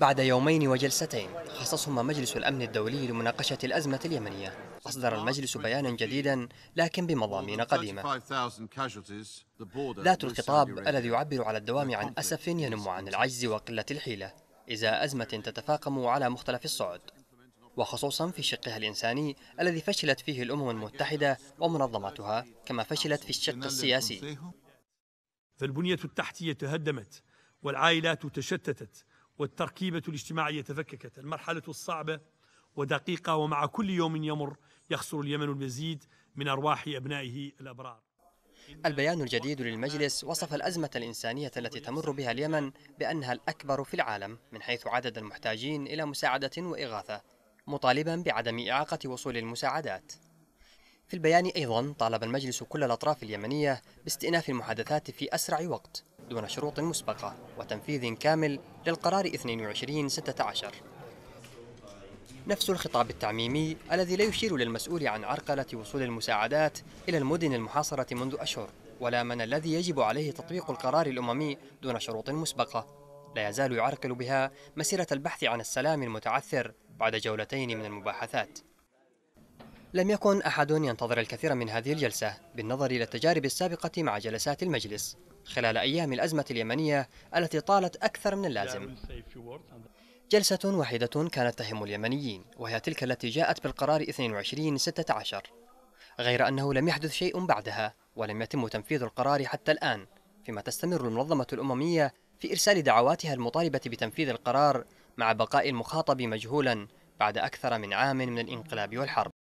بعد يومين وجلستين خصصهما مجلس الأمن الدولي لمناقشة الأزمة اليمنية أصدر المجلس بيانا جديدا لكن بمضامين قديمة ذات الخطاب الذي يعبر على الدوام عن أسف ينم عن العجز وقلة الحيلة إذا أزمة تتفاقم على مختلف الصعد وخصوصا في شقها الإنساني الذي فشلت فيه الأمم المتحدة ومنظماتها كما فشلت في الشق السياسي فالبنية التحتية تهدمت والعائلات تشتتت والتركيبة الاجتماعية تفككت المرحلة الصعبة ودقيقة ومع كل يوم يمر يخسر اليمن المزيد من أرواح أبنائه الأبرار البيان الجديد للمجلس وصف الأزمة الإنسانية التي تمر بها اليمن بأنها الأكبر في العالم من حيث عدد المحتاجين إلى مساعدة وإغاثة مطالبا بعدم إعاقة وصول المساعدات في البيان أيضا طالب المجلس كل الأطراف اليمنية باستئناف المحادثات في أسرع وقت دون شروط مسبقة وتنفيذ كامل للقرار 2216 نفس الخطاب التعميمي الذي لا يشير للمسؤول عن عرقلة وصول المساعدات إلى المدن المحاصرة منذ أشهر ولا من الذي يجب عليه تطبيق القرار الأممي دون شروط مسبقة لا يزال يعرقل بها مسيرة البحث عن السلام المتعثر بعد جولتين من المباحثات لم يكن أحد ينتظر الكثير من هذه الجلسة بالنظر إلى التجارب السابقة مع جلسات المجلس خلال أيام الأزمة اليمنية التي طالت أكثر من اللازم جلسة واحدة كانت تهم اليمنيين وهي تلك التي جاءت بالقرار 22-16 غير أنه لم يحدث شيء بعدها ولم يتم تنفيذ القرار حتى الآن فيما تستمر المنظمة الأممية في إرسال دعواتها المطالبة بتنفيذ القرار مع بقاء المخاطب مجهولا بعد أكثر من عام من الانقلاب والحرب